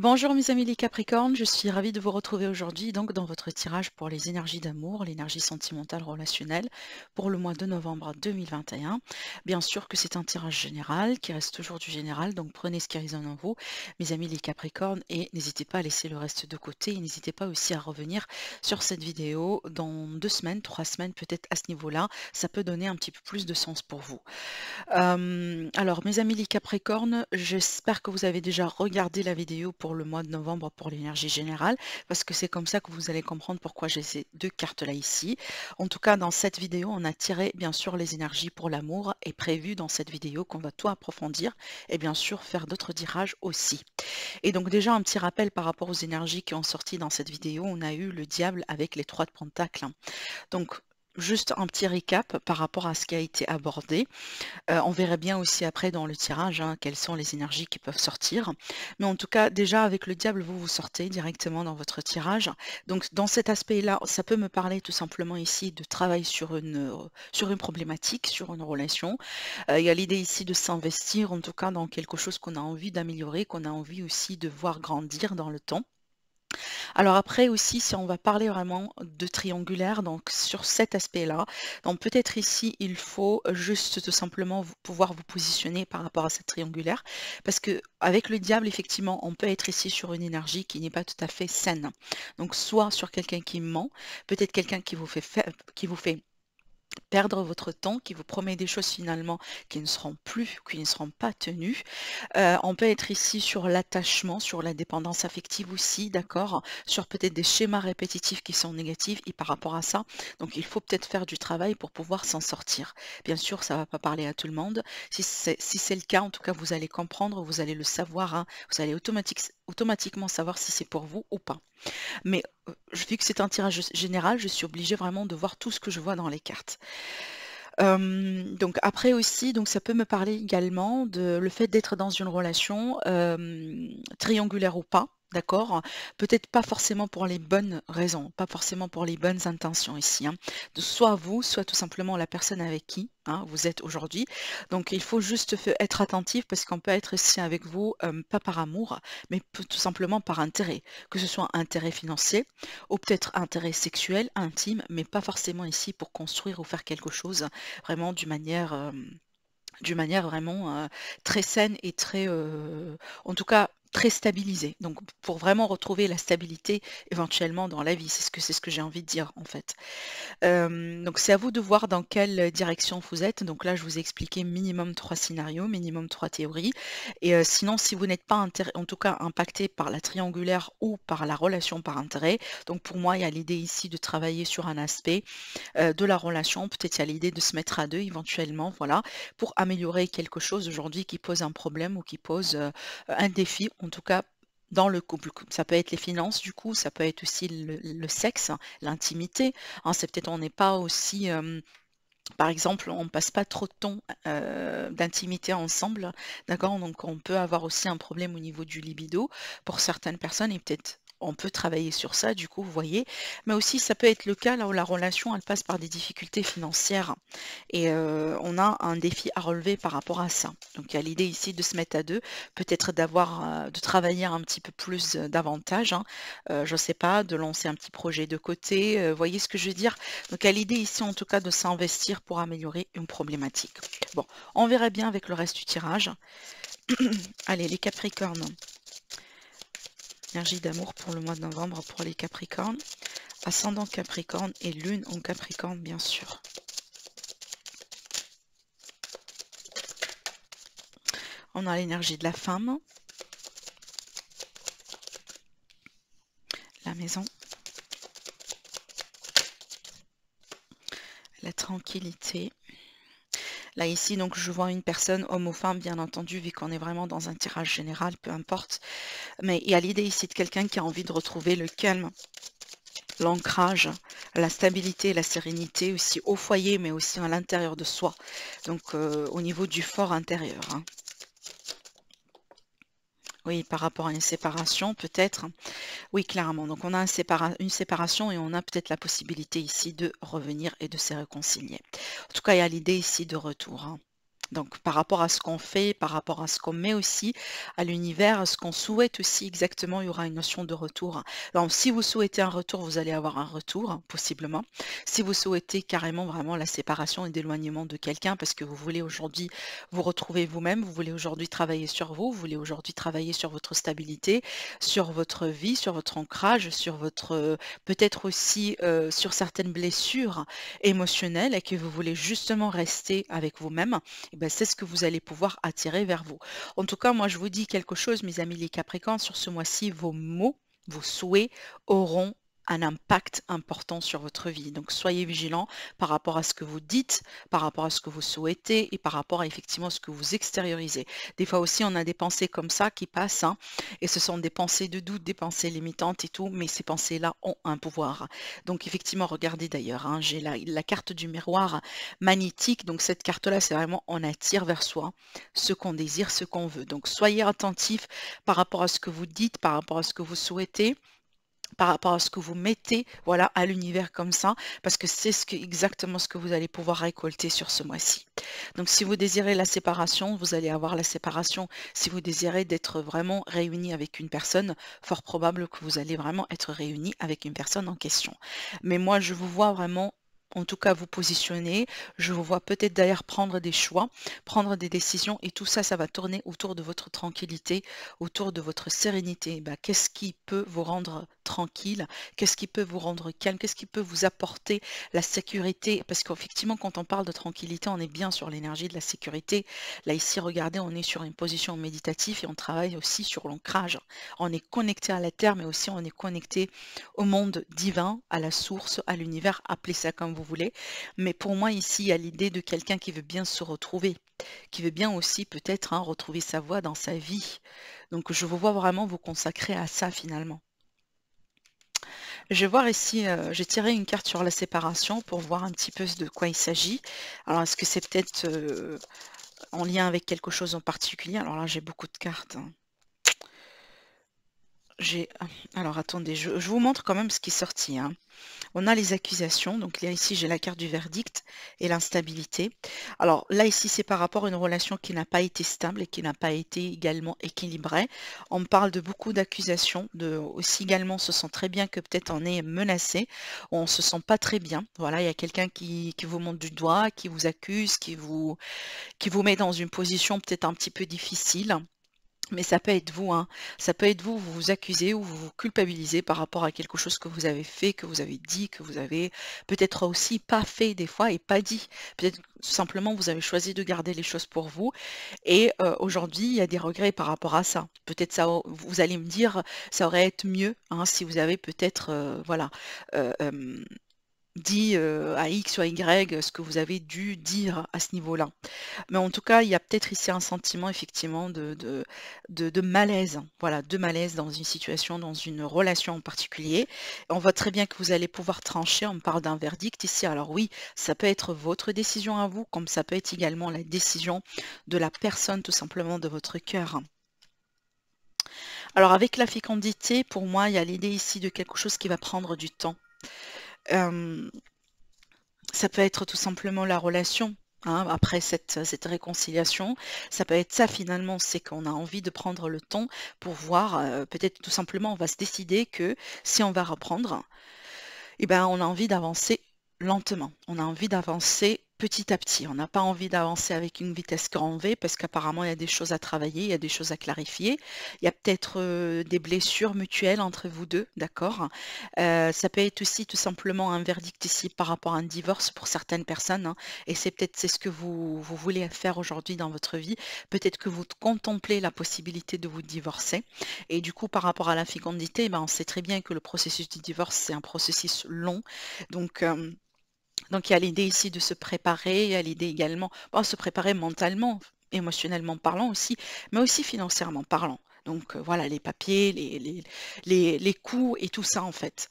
Bonjour mes amis les Capricornes, je suis ravie de vous retrouver aujourd'hui donc dans votre tirage pour les énergies d'amour, l'énergie sentimentale relationnelle pour le mois de novembre 2021. Bien sûr que c'est un tirage général qui reste toujours du général, donc prenez ce qui résonne en vous mes amis les Capricornes et n'hésitez pas à laisser le reste de côté et n'hésitez pas aussi à revenir sur cette vidéo dans deux semaines, trois semaines peut-être à ce niveau-là, ça peut donner un petit peu plus de sens pour vous. Euh, alors mes amis les Capricornes, j'espère que vous avez déjà regardé la vidéo pour pour le mois de novembre pour l'énergie générale, parce que c'est comme ça que vous allez comprendre pourquoi j'ai ces deux cartes-là ici. En tout cas, dans cette vidéo, on a tiré bien sûr les énergies pour l'amour et prévu dans cette vidéo qu'on va tout approfondir et bien sûr faire d'autres tirages aussi. Et donc déjà un petit rappel par rapport aux énergies qui ont sorti dans cette vidéo, on a eu le diable avec les trois de pentacle. Hein. Donc juste un petit récap par rapport à ce qui a été abordé. Euh, on verra bien aussi après dans le tirage hein, quelles sont les énergies qui peuvent sortir. Mais en tout cas, déjà avec le diable, vous vous sortez directement dans votre tirage. Donc dans cet aspect-là, ça peut me parler tout simplement ici de travail sur une, euh, sur une problématique, sur une relation. Euh, il y a l'idée ici de s'investir en tout cas dans quelque chose qu'on a envie d'améliorer, qu'on a envie aussi de voir grandir dans le temps. Alors après aussi, si on va parler vraiment de triangulaire, donc sur cet aspect-là, donc peut-être ici, il faut juste tout simplement pouvoir vous positionner par rapport à cette triangulaire, parce que avec le diable, effectivement, on peut être ici sur une énergie qui n'est pas tout à fait saine. Donc soit sur quelqu'un qui ment, peut-être quelqu'un qui vous fait qui vous fait perdre votre temps, qui vous promet des choses finalement qui ne seront plus, qui ne seront pas tenues. Euh, on peut être ici sur l'attachement, sur la dépendance affective aussi, d'accord Sur peut-être des schémas répétitifs qui sont négatifs et par rapport à ça, donc il faut peut-être faire du travail pour pouvoir s'en sortir. Bien sûr, ça ne va pas parler à tout le monde. Si c'est le cas, en tout cas, vous allez comprendre, vous allez le savoir, hein. vous allez automatiquement, automatiquement savoir si c'est pour vous ou pas. Mais euh, vu que c'est un tirage général, je suis obligée vraiment de voir tout ce que je vois dans les cartes. donc après aussi, donc ça peut me parler également de le fait d'être dans une relation triangulaire ou pas, D'accord Peut-être pas forcément pour les bonnes raisons, pas forcément pour les bonnes intentions ici. Hein. Soit vous, soit tout simplement la personne avec qui hein, vous êtes aujourd'hui. Donc il faut juste être attentif parce qu'on peut être ici avec vous, pas par amour, mais tout simplement par intérêt. Que ce soit intérêt financier ou peut-être intérêt sexuel, intime, mais pas forcément ici pour construire ou faire quelque chose vraiment d'une manière... manière vraiment très saine et très, en tout cas, très stabilisé. Donc pour vraiment retrouver la stabilité éventuellement dans la vie, c'est ce que c'est ce que j'ai envie de dire en fait. donc c'est à vous de voir dans quelle direction vous êtes. Donc là je vous ai expliqué minimum trois scénarios, minimum trois théories. Et sinon si vous n'êtes pas en tout cas impacté par la triangulaire ou par la relation par intérêt, donc pour moi il y a l'idée ici de travailler sur un aspect de la relation. Peut-être il y a l'idée de se mettre à deux éventuellement, voilà, pour améliorer quelque chose aujourd'hui qui pose un problème ou qui pose un défi en tout cas dans le couple. Ça peut être les finances du coup, ça peut être aussi le, sexe, l'intimité. Hein. c'est peut-être on n'est pas aussi... Euh, par exemple, on ne passe pas trop de temps euh, d'intimité ensemble, d'accord Donc on peut avoir aussi un problème au niveau du libido pour certaines personnes et peut-être on peut travailler sur ça, du coup, vous voyez. Mais aussi, ça peut être le cas là où la relation, elle passe par des difficultés financières. Et euh, on a un défi à relever par rapport à ça. Donc, il y a l'idée ici de se mettre à deux, peut-être d'avoir, euh, de travailler un petit peu plus euh, davantage, hein. je ne sais pas, de lancer un petit projet de côté, vous voyez ce que je veux dire. Donc, il y a l'idée ici, en tout cas, de s'investir pour améliorer une problématique. Bon, on verra bien avec le reste du tirage. Allez, les Capricornes. Énergie d'amour pour le mois de novembre pour les Capricornes. Ascendant Capricorne et Lune en Capricorne, bien sûr. On a l'énergie de la femme. La maison. La tranquillité. Là ici, donc je vois une personne, homme ou femme, bien entendu, vu qu'on est vraiment dans un tirage général, peu importe. Mais il y a l'idée ici de quelqu'un qui a envie de retrouver le calme, l'ancrage, la stabilité, la sérénité aussi au foyer, mais aussi à l'intérieur de soi. Donc euh, au niveau du fort intérieur. Hein. Oui, par rapport à une séparation, peut-être. Oui, clairement. Donc, on a une séparation et on a peut-être la possibilité ici de revenir et de se réconcilier. En tout cas, il y a l'idée ici de retour. Hein. Donc par rapport à ce qu'on fait, par rapport à ce qu'on met aussi à l'univers, ce qu'on souhaite aussi exactement, il y aura une notion de retour. Donc si vous souhaitez un retour, vous allez avoir un retour, possiblement. Si vous souhaitez carrément vraiment la séparation et d'éloignement de quelqu'un, parce que vous voulez aujourd'hui vous retrouver vous-même, vous voulez aujourd'hui travailler sur vous, vous voulez aujourd'hui travailler sur votre stabilité, sur votre vie, sur votre ancrage, sur votre peut-être aussi euh, sur certaines blessures émotionnelles et que vous voulez justement rester avec vous-même, ben, c'est ce que vous allez pouvoir attirer vers vous. En tout cas, moi je vous dis quelque chose, mes amis les Capricornes, sur ce mois-ci, vos mots, vos souhaits auront un impact important sur votre vie. Donc soyez vigilant par rapport à ce que vous dites, par rapport à ce que vous souhaitez et par rapport à effectivement ce que vous extériorisez. Des fois aussi, on a des pensées comme ça qui passent hein, et ce sont des pensées de doute, des pensées limitantes et tout, mais ces pensées-là ont un pouvoir. Donc effectivement, regardez d'ailleurs, hein, j'ai la, la carte du miroir magnétique. Donc cette carte-là, c'est vraiment on attire vers soi ce qu'on désire, ce qu'on veut. Donc soyez attentif par rapport à ce que vous dites, par rapport à ce que vous souhaitez par rapport à ce que vous mettez voilà, à l'univers comme ça, parce que c'est ce exactement ce que vous allez pouvoir récolter sur ce mois-ci. Donc si vous désirez la séparation, vous allez avoir la séparation. Si vous désirez d'être vraiment réuni avec une personne, fort probable que vous allez vraiment être réuni avec une personne en question. Mais moi, je vous vois vraiment en tout cas vous positionner. Je vous vois peut-être d'ailleurs prendre des choix, prendre des décisions et tout ça, ça va tourner autour de votre tranquillité, autour de votre sérénité. Bah, qu'est-ce qui peut vous rendre tranquille Qu'est-ce qui peut vous rendre calme Qu'est-ce qui peut vous apporter la sécurité Parce qu'effectivement, quand on parle de tranquillité, on est bien sur l'énergie de la sécurité. Là, ici, regardez, on est sur une position méditative et on travaille aussi sur l'ancrage. On est connecté à la Terre, mais aussi on est connecté au monde divin, à la source, à l'univers, appelez ça comme vous voulez. Mais pour moi, ici, il y a l'idée de quelqu'un qui veut bien se retrouver, qui veut bien aussi peut-être hein, retrouver sa voix dans sa vie. Donc, je vous vois vraiment vous consacrer à ça finalement. Je vais voir ici, euh, j'ai tiré une carte sur la séparation pour voir un petit peu de quoi il s'agit. Alors, est-ce que c'est peut-être euh, en lien avec quelque chose en particulier Alors là, j'ai beaucoup de cartes. Hein. Ah, alors attendez, je, vous montre quand même ce qui est sorti. Hein. On a les accusations, donc là ici j'ai la carte du verdict et l'instabilité. Alors là ici c'est par rapport à une relation qui n'a pas été stable et qui n'a pas été également équilibrée. On parle de beaucoup d'accusations, de aussi également on se sent très bien que peut-être on est menacé, on ne se sent pas très bien. Voilà, il y a quelqu'un qui, vous montre du doigt, qui vous accuse, qui vous, qui vous met dans une position peut-être un petit peu difficile. Mais ça peut être vous, hein. ça peut être vous, vous vous accusez ou vous vous culpabilisez par rapport à quelque chose que vous avez fait, que vous avez dit, que vous avez peut-être aussi pas fait des fois et pas dit. Peut-être simplement vous avez choisi de garder les choses pour vous et euh, aujourd'hui il y a des regrets par rapport à ça. Peut-être ça, vous allez me dire, ça aurait été mieux hein, si vous avez peut-être, euh, voilà, euh, dit euh, à X ou à Y ce que vous avez dû dire à ce niveau-là. Mais en tout cas, il y a peut-être ici un sentiment effectivement de, de, de, malaise, voilà, de malaise dans une situation, dans une relation en particulier. On voit très bien que vous allez pouvoir trancher, on parle d'un verdict ici. Alors oui, ça peut être votre décision à vous, comme ça peut être également la décision de la personne tout simplement de votre cœur. Alors avec la fécondité, pour moi, il y a l'idée ici de quelque chose qui va prendre du temps. Euh, ça peut être tout simplement la relation. Hein, après cette, réconciliation, ça peut être ça finalement, c'est qu'on a envie de prendre le temps pour voir, euh, peut-être tout simplement on va se décider que si on va reprendre, eh ben, on a envie d'avancer lentement, on a envie d'avancer petit à petit. On n'a pas envie d'avancer avec une vitesse grand V parce qu'apparemment il y a des choses à travailler, il y a des choses à clarifier. Il y a peut-être euh, des blessures mutuelles entre vous deux, d'accord euh, Ça peut être aussi tout simplement un verdict ici par rapport à un divorce pour certaines personnes. Hein, et c'est peut-être c'est ce que vous, vous voulez faire aujourd'hui dans votre vie. Peut-être que vous contemplez la possibilité de vous divorcer. Et du coup, par rapport à la fécondité, ben, on sait très bien que le processus du divorce, c'est un processus long. Donc, euh, donc il y a l'idée ici de se préparer, il y a l'idée également, bon, se préparer mentalement, émotionnellement parlant aussi, mais aussi financièrement parlant. Donc euh, voilà, les papiers, les, les, les, coûts et tout ça en fait.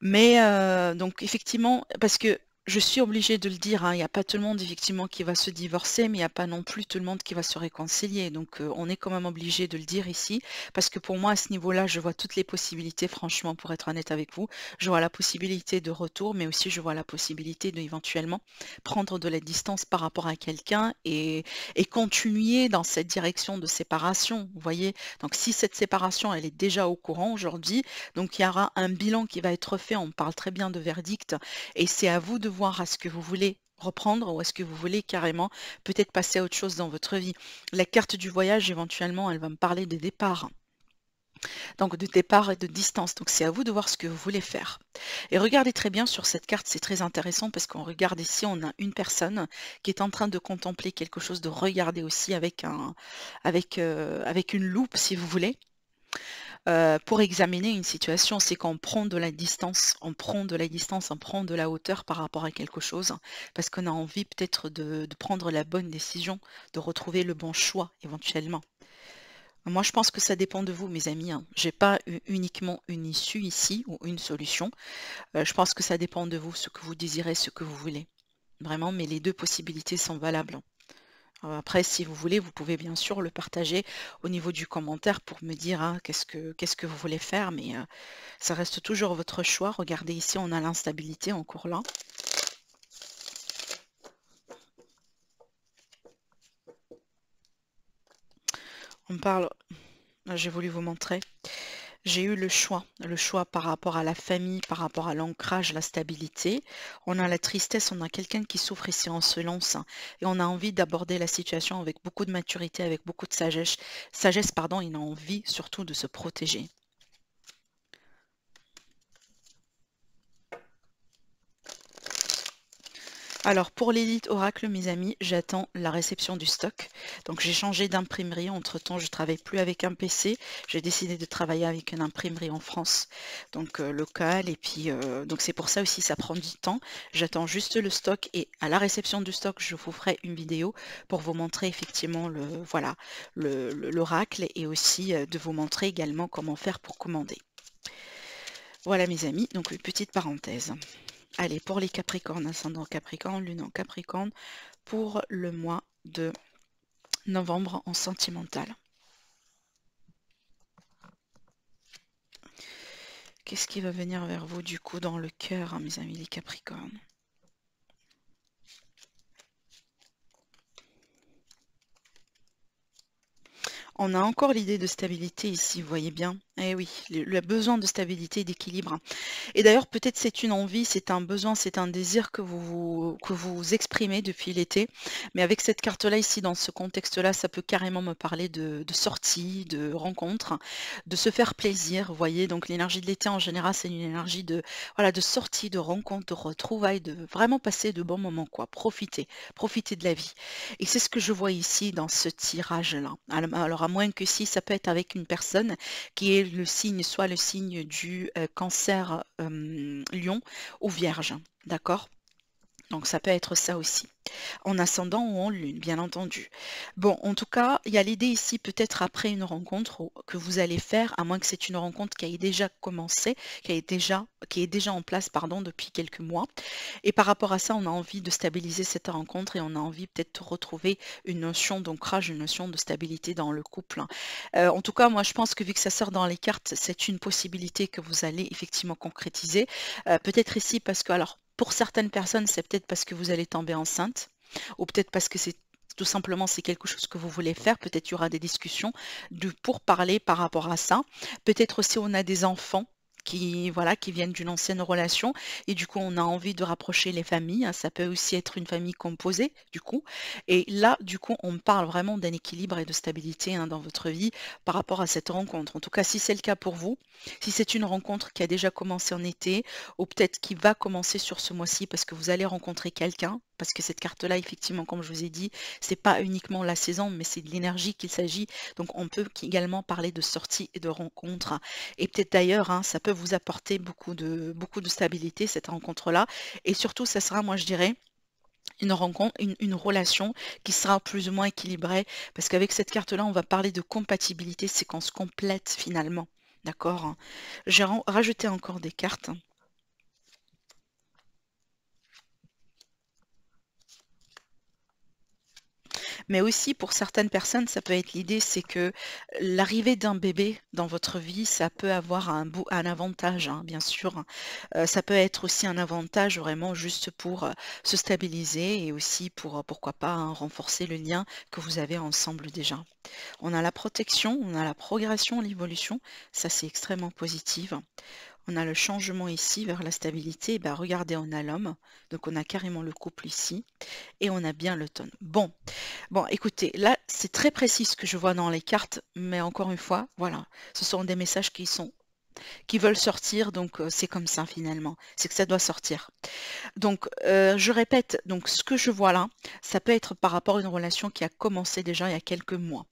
Mais euh, donc effectivement, parce que je suis obligée de le dire, hein, il n'y a pas tout le monde effectivement qui va se divorcer, mais il n'y a pas non plus tout le monde qui va se réconcilier. Donc euh, on est quand même obligé de le dire ici, parce que pour moi à ce niveau-là, je vois toutes les possibilités, franchement, pour être honnête avec vous. Je vois la possibilité de retour, mais aussi je vois la possibilité d'éventuellement prendre de la distance par rapport à quelqu'un et, et, continuer dans cette direction de séparation. Vous voyez, donc si cette séparation, elle est déjà au courant aujourd'hui, donc il y aura un bilan qui va être fait, on parle très bien de verdict, et c'est à vous de voir à ce que vous voulez reprendre ou est-ce que vous voulez carrément peut-être passer à autre chose dans votre vie. La carte du voyage, éventuellement, elle va me parler de départ. Donc de départ et de distance. Donc c'est à vous de voir ce que vous voulez faire. Et regardez très bien sur cette carte, c'est très intéressant parce qu'on regarde ici, on a une personne qui est en train de contempler quelque chose, de regarder aussi avec, un, avec, euh, avec une loupe si vous voulez. Euh, pour examiner une situation, c'est qu'on prend de la distance, on prend de la distance, on prend de la hauteur par rapport à quelque chose, parce qu'on a envie peut-être de, de prendre la bonne décision, de retrouver le bon choix éventuellement. Moi, je pense que ça dépend de vous, mes amis. Hein. Je n'ai pas uniquement une issue ici ou une solution. Euh, je pense que ça dépend de vous, ce que vous désirez, ce que vous voulez. Vraiment, mais les deux possibilités sont valables. Euh, après, si vous voulez, vous pouvez bien sûr le partager au niveau du commentaire pour me dire hein, qu'est-ce que vous voulez faire, mais euh, ça reste toujours votre choix. Regardez ici, on a l'instabilité en cours là. On parle, j'ai voulu vous montrer j'ai eu le choix, le choix par rapport à la famille, par rapport à l'ancrage, la stabilité. On a la tristesse, on a quelqu'un qui souffre ici en se lance hein, et on a envie d'aborder la situation avec beaucoup de maturité, avec beaucoup de sagesse, sagesse pardon, il a envie surtout de se protéger. Alors pour l'élite Oracle, mes amis, j'attends la réception du stock. Donc j'ai changé d'imprimerie. Entre-temps, je ne travaille plus avec un PC. J'ai décidé de travailler avec une imprimerie en France, donc euh, locale. Et puis, euh, donc c'est pour ça aussi, ça prend du temps. J'attends juste le stock et à la réception du stock, je vous ferai une vidéo pour vous montrer effectivement le voilà l'oracle et aussi euh, de vous montrer également comment faire pour commander. Voilà mes amis, donc une petite parenthèse. Allez, pour les Capricornes, ascendant Capricorne, lune en Capricorne, pour le mois de novembre en sentimental. Qu'est-ce qui va venir vers vous du coup dans le cœur, hein, mes amis les Capricornes On a encore l'idée de stabilité ici, vous voyez bien. Eh oui, le, besoin de stabilité et d'équilibre. Et d'ailleurs, peut-être c'est une envie, c'est un besoin, c'est un désir que vous, exprimez depuis l'été. Mais avec cette carte-là, ici, dans ce contexte-là, ça peut carrément me parler de, sortie, de rencontre, de se faire plaisir. Vous voyez, donc l'énergie de l'été en général, c'est une énergie de, voilà, de sortie, de rencontre, de retrouvailles, de vraiment passer de bons moments, quoi. Profiter, profiter de la vie. Et c'est ce que je vois ici dans ce tirage-là. Alors, à moins que si ça peut être avec une personne qui est le signe, soit le signe du euh, cancer euh, lion ou vierge. D'accord donc ça peut être ça aussi, en ascendant ou en lune, bien entendu. Bon, en tout cas, il y a l'idée ici, peut-être après une rencontre que vous allez faire, à moins que c'est une rencontre qui ait déjà commencé, qui, déjà, qui est déjà en place pardon, depuis quelques mois. Et par rapport à ça, on a envie de stabiliser cette rencontre et on a envie peut-être de retrouver une notion d'ancrage, une notion de stabilité dans le couple. Hein. Euh, en tout cas, moi je pense que vu que ça sort dans les cartes, c'est une possibilité que vous allez effectivement concrétiser. Euh, peut-être ici parce que, alors, pour certaines personnes, c'est peut-être parce que vous allez tomber enceinte, ou peut-être parce que c'est tout simplement c'est quelque chose que vous voulez faire. Peut-être il y aura des discussions de, pour parler par rapport à ça. Peut-être si on a des enfants, qui, voilà, qui viennent d'une ancienne relation. Et du coup, on a envie de rapprocher les familles. Hein. Ça peut aussi être une famille composée, du coup. Et là, du coup, on parle vraiment d'un équilibre et de stabilité hein, dans votre vie par rapport à cette rencontre. En tout cas, si c'est le cas pour vous, si c'est une rencontre qui a déjà commencé en été, ou peut-être qui va commencer sur ce mois-ci parce que vous allez rencontrer quelqu'un, parce que cette carte-là, effectivement, comme je vous ai dit, ce n'est pas uniquement la saison, mais c'est de l'énergie qu'il s'agit. Donc on peut également parler de sortie et de rencontres. Et peut-être d'ailleurs, hein, ça peut vous apporter beaucoup de, beaucoup de stabilité, cette rencontre-là. Et surtout, ça sera, moi je dirais, une rencontre, une, une, relation qui sera plus ou moins équilibrée, parce qu'avec cette carte-là, on va parler de compatibilité, séquence complète finalement. D'accord J'ai rajouté encore des cartes. mais aussi pour certaines personnes, ça peut être l'idée, c'est que l'arrivée d'un bébé dans votre vie, ça peut avoir un, avantage, hein, bien sûr. Hein. Euh, ça peut être aussi un avantage vraiment juste pour euh, se stabiliser et aussi pour, euh, pourquoi pas, hein, renforcer le lien que vous avez ensemble déjà. On a la protection, on a la progression, l'évolution, ça c'est extrêmement positif on a le changement ici vers la stabilité. Et eh ben, regardez, on a l'homme, donc on a carrément le couple ici, et on a bien le Bon, bon, écoutez, là c'est très précis ce que je vois dans les cartes, mais encore une fois, voilà, ce sont des messages qui sont qui veulent sortir, donc euh, c'est comme ça finalement, c'est que ça doit sortir. Donc euh, je répète, donc ce que je vois là, ça peut être par rapport à une relation qui a commencé déjà il y a quelques mois.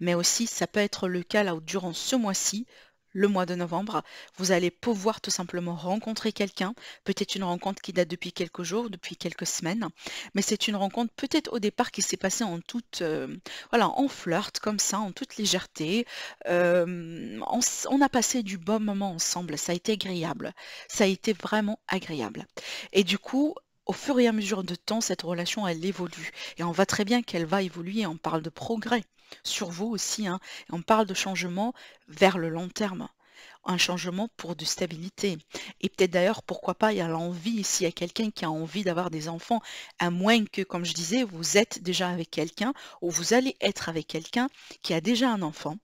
Mais aussi, ça peut être le cas là où durant ce mois-ci, le mois de novembre, vous allez pouvoir tout simplement rencontrer quelqu'un, peut-être une rencontre qui date depuis quelques jours, depuis quelques semaines, mais c'est une rencontre peut-être au départ qui s'est passée en toute, euh, voilà, en flirt comme ça, en toute légèreté. on, euh, on, a passé du bon moment ensemble, ça a été agréable, ça a été vraiment agréable. Et du coup, au fur et à mesure de temps, cette relation, elle évolue. Et on voit très bien qu'elle va évoluer, on parle de progrès sur vous aussi. Hein. On parle de changement vers le long terme un changement pour de stabilité. Et peut-être d'ailleurs, pourquoi pas, il y a l'envie, s'il y a quelqu'un qui a envie d'avoir des enfants, à moins que, comme je disais, vous êtes déjà avec quelqu'un ou vous allez être avec quelqu'un qui a déjà un enfant.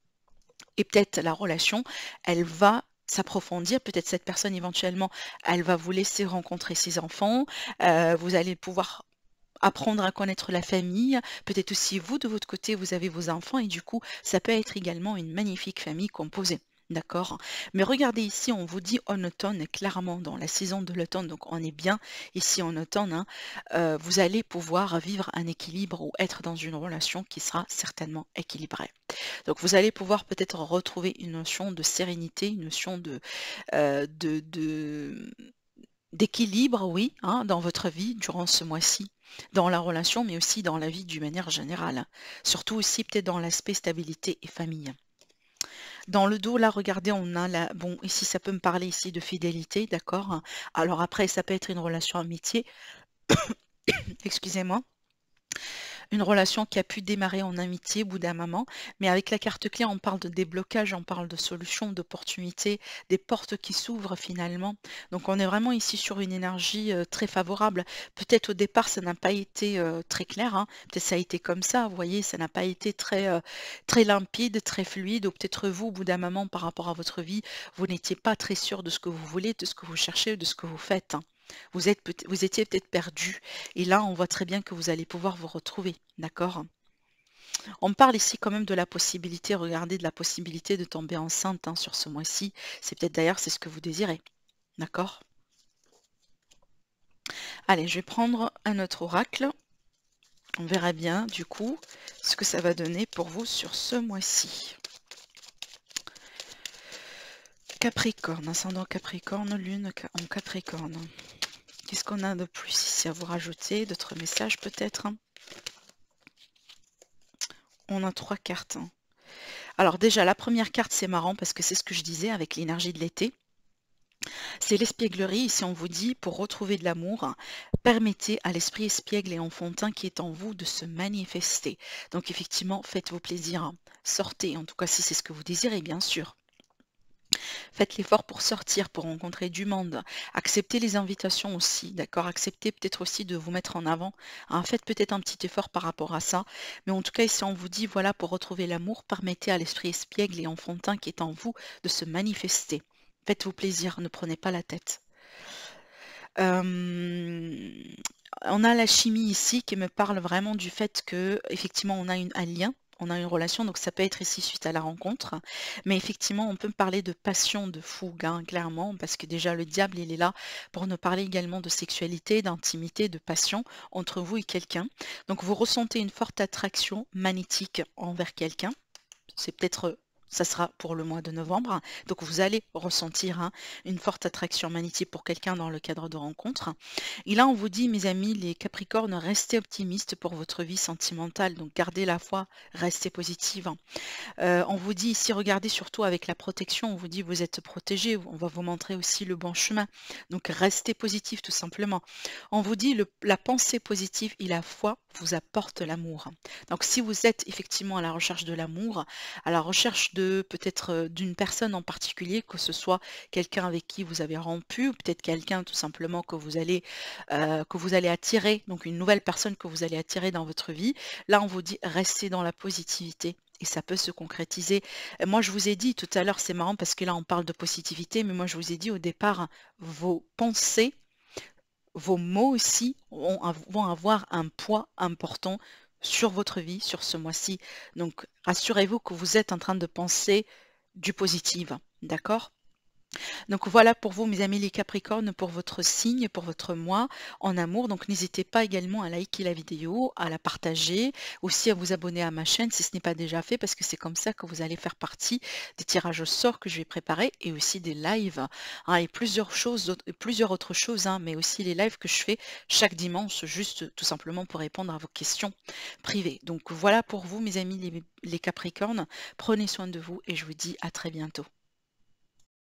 Et peut-être la relation, elle va s'approfondir. Peut-être cette personne éventuellement, elle va vous laisser rencontrer ses enfants. Euh, vous allez pouvoir apprendre à connaître la famille. Peut-être aussi vous, de votre côté, vous avez vos enfants et du coup, ça peut être également une magnifique famille composée. D'accord Mais regardez ici, on vous dit en automne, clairement dans la saison de l'automne, donc on est bien ici en automne, hein. euh, vous allez pouvoir vivre un équilibre ou être dans une relation qui sera certainement équilibrée. Donc vous allez pouvoir peut-être retrouver une notion de sérénité, une notion de, euh, de, de d'équilibre, oui, hein, dans votre vie durant ce mois-ci, dans la relation, mais aussi dans la vie d'une manière générale. Surtout aussi peut-être dans l'aspect stabilité et famille. Dans le dos, là, regardez, on a la... Bon, ici, ça peut me parler ici de fidélité, d'accord Alors après, ça peut être une relation amitié. Excusez-moi une relation qui a pu démarrer en amitié au bout d'un moment, mais avec la carte clé, on parle de déblocage, on parle de solutions, d'opportunités, des portes qui s'ouvrent finalement. Donc on est vraiment ici sur une énergie euh, très favorable. Peut-être au départ, ça n'a pas été euh, très clair, hein. peut-être ça a été comme ça, vous voyez, ça n'a pas été très, euh, très limpide, très fluide, ou peut-être vous, au bout d'un moment, par rapport à votre vie, vous n'étiez pas très sûr de ce que vous voulez, de ce que vous cherchez, de ce que vous faites. Hein. Vous, êtes, étiez peut-être perdu. Et là, on voit très bien que vous allez pouvoir vous retrouver. D'accord on parle ici quand même de la possibilité, regardez, de la possibilité de tomber enceinte hein, sur ce mois-ci. C'est peut-être d'ailleurs, c'est ce que vous désirez. D'accord Allez, je vais prendre un autre oracle. On verra bien, du coup, ce que ça va donner pour vous sur ce mois-ci. Capricorne, ascendant Capricorne, lune en Capricorne. Qu'est-ce qu'on a de plus ici à vous rajouter D'autres messages peut-être hein On a trois cartes. Hein. Alors déjà, la première carte, c'est marrant parce que c'est ce que je disais avec l'énergie de l'été. C'est l'espièglerie, ici on vous dit, pour retrouver de l'amour, permettez à l'esprit espiègle et enfantin qui est en vous de se manifester. Donc effectivement, faites vos plaisirs. Hein. sortez, en tout cas si c'est ce que vous désirez, bien sûr. Faites l'effort pour sortir, pour rencontrer du monde. Acceptez les invitations aussi, d'accord Acceptez peut-être aussi de vous mettre en avant. Hein, faites peut-être un petit effort par rapport à ça. Mais en tout cas, ici, on vous dit, voilà, pour retrouver l'amour, permettez à l'esprit espiègle et enfantin qui est en vous de se manifester. Faites-vous plaisir, ne prenez pas la tête. on a la chimie ici qui me parle vraiment du fait que effectivement on a une, un lien on a une relation, donc ça peut être ici suite à la rencontre. Mais effectivement, on peut parler de passion, de fougue, hein, clairement, parce que déjà le diable, il est là pour nous parler également de sexualité, d'intimité, de passion entre vous et quelqu'un. Donc vous ressentez une forte attraction magnétique envers quelqu'un. C'est peut-être ça sera pour le mois de novembre. Donc vous allez ressentir hein, une forte attraction magnétique pour quelqu'un dans le cadre de rencontres. Et là, on vous dit, mes amis, les Capricornes, restez optimistes pour votre vie sentimentale. Donc gardez la foi, restez positive. Euh, on vous dit ici, regardez surtout avec la protection, on vous dit vous êtes protégé, on va vous montrer aussi le bon chemin. Donc restez positif tout simplement. On vous dit le, la pensée positive et la foi vous apporte l'amour. Donc si vous êtes effectivement à la recherche de l'amour, à la recherche de peut-être d'une personne en particulier, que ce soit quelqu'un avec qui vous avez rompu, ou peut-être quelqu'un tout simplement que vous allez que vous allez attirer, donc une nouvelle personne que vous allez attirer dans votre vie. Là, on vous dit restez dans la positivité et ça peut se concrétiser. Moi, je vous ai dit tout à l'heure, c'est marrant parce que là, on parle de positivité, mais moi, je vous ai dit au départ, vos pensées, vos mots aussi vont avoir un poids important sur votre vie, sur ce mois-ci. Donc, rassurez-vous que vous êtes en train de penser du positif, d'accord donc voilà pour vous mes amis les Capricornes, pour votre signe, pour votre moi en amour. Donc n'hésitez pas également à liker la vidéo, à la partager, aussi à vous abonner à ma chaîne si ce n'est pas déjà fait parce que c'est comme ça que vous allez faire partie des tirages au sort que je vais préparer et aussi des lives hein, et plusieurs choses, plusieurs autres choses, hein, mais aussi les lives que je fais chaque dimanche juste tout simplement pour répondre à vos questions privées. Donc voilà pour vous mes amis les Capricornes, prenez soin de vous et je vous dis à très bientôt.